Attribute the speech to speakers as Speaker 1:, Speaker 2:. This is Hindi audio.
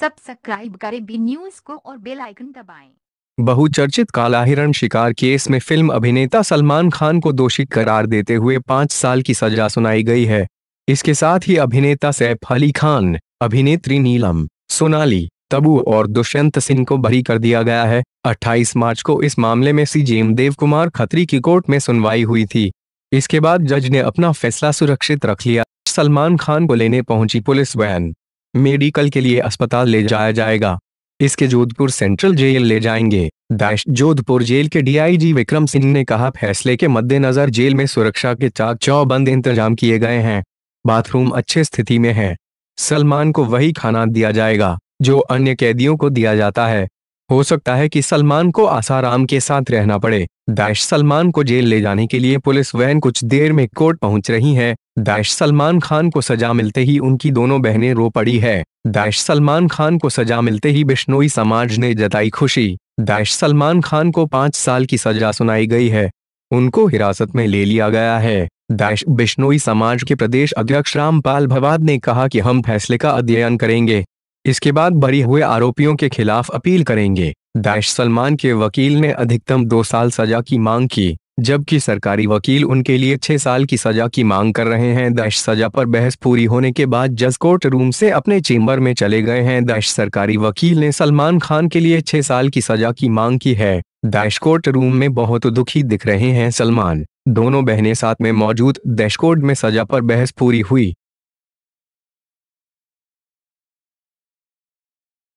Speaker 1: सब्सक्राइब करें बी न्यूज को और बेल आइकन दबाएं।
Speaker 2: बहुचर्चित कालाहिरण शिकार केस में फिल्म अभिनेता सलमान खान को दोषी करार देते हुए पाँच साल की सजा सुनाई गई है इसके साथ ही अभिनेता सैफ अली खान अभिनेत्री नीलम सोनाली तबू और दुष्यंत सिंह को बरी कर दिया गया है 28 मार्च को इस मामले में जेम देव कुमार खत्री की कोर्ट में सुनवाई हुई थी इसके बाद जज ने अपना फैसला सुरक्षित रख लिया सलमान खान को लेने पहुंची पुलिस वैन मेडिकल के लिए अस्पताल ले जाया जाएगा इसके जोधपुर सेंट्रल जेल ले जाएंगे दैश जोधपुर जेल के डीआईजी विक्रम सिंह ने कहा फैसले के मद्देनजर जेल में सुरक्षा के चाक चौबंद इंतजाम किए गए हैं बाथरूम अच्छे स्थिति में है सलमान को वही खाना दिया जाएगा जो अन्य कैदियों को दिया जाता है हो सकता है कि सलमान को आसाराम के साथ रहना पड़े दाइश सलमान को जेल ले जाने के लिए पुलिस वैन कुछ देर में कोर्ट पहुंच रही है दाइश सलमान खान को सजा मिलते ही उनकी दोनों बहनें रो पड़ी है दाश सलमान खान को सजा मिलते ही बिश्नोई समाज ने जताई खुशी दाइश सलमान खान को पांच साल की सजा सुनाई गई है उनको हिरासत में ले लिया गया है दाश बिश्नोई समाज के प्रदेश अध्यक्ष रामपाल भवाद ने कहा कि हम फैसले का अध्ययन करेंगे इसके बाद बरी हुए आरोपियों के खिलाफ अपील करेंगे दाइश सलमान के वकील ने अधिकतम दो साल सजा की मांग की जबकि सरकारी वकील उनके लिए छह साल की सजा की मांग कर रहे हैं दश सजा पर बहस पूरी होने के बाद जज कोर्ट रूम से अपने चेंबर में चले गए हैं दश सरकारी वकील ने सलमान खान के लिए छह साल की सजा की मांग की है दश कोर्ट रूम में बहुत दुखी दिख रहे हैं सलमान दोनों बहनें साथ में मौजूद डैशकोर्ट में सजा पर बहस पूरी हुई